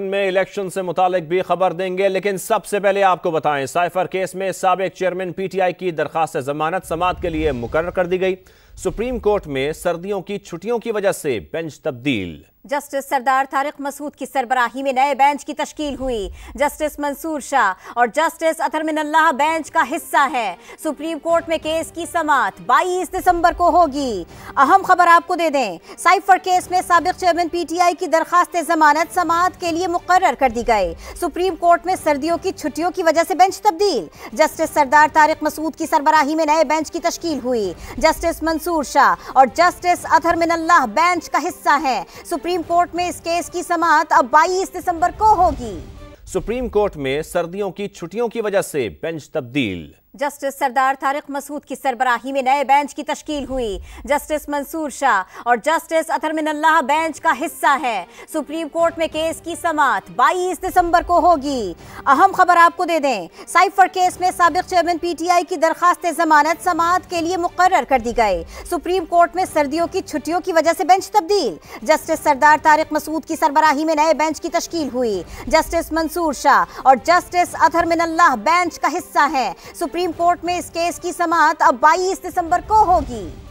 में इलेक्शन से मुतालिक भी खबर देंगे लेकिन सबसे पहले आपको बताएं साइफर केस में सबक चेयरमैन पीटीआई की दरखास्त जमानत समात के लिए मुकर कर दी गई सुप्रीम कोर्ट में सर्दियों की छुट्टियों की वजह से बेंच तब्दील जस्टिस सरदार तारिक मसूद की सरबराही में नए बेंच की तश्कील हुई जस्टिस मंसूर शाह और जस्टिस अतर मिनल्ला बेंच का हिस्सा है सुप्रीम कोर्ट में केस की समात 22 दिसंबर को होगी अहम खबर आपको दे दें साइफर केस में सबक चेयरमैन पीटीआई की दरखास्त जमानत समात के लिए मुकर कर दी गई सुप्रीम कोर्ट में सर्दियों की छुट्टियों की वजह से बेंच तब्दील जस्टिस सरदार तारिक मसूद की सरबराही में नए बेंच की तश्कील हुई जस्टिस मंसूर शाह और जस्टिस अतर मिनल्लाह बेंच का हिस्सा है सुप्रीम सुप्रीम कोर्ट में इस केस की समाप्त अब 22 दिसंबर को होगी सुप्रीम कोर्ट में सर्दियों की छुट्टियों की वजह से बेंच तब्दील जस्टिस सरदार तारिक मसूद की सरबराही में नए बेंच की तश्कील हुई जस्टिस मंसूर शाह और जस्टिस अतर बेंच का हिस्सा है सुप्रीम कोर्ट में केस की समात 22 दिसंबर को होगी अहम खबर आपको दे दें साइफर केस में सबक चेयरमैन पीटीआई की दरखास्त जमानत समात के लिए मुकर कर दी गई सुप्रीम कोर्ट में सर्दियों की छुट्टियों की वजह से बेंच तब्दील जस्टिस सरदार तारिक मसूद की सरबराही में नए बेंच की तश्कील हुई जस्टिस मंसूर मंसूर शाह और जस्टिस अथर मिनल्लाह बेंच का हिस्सा हैं सुप्रीम कोर्ट में इस केस की समाप्त अब 22 दिसंबर को होगी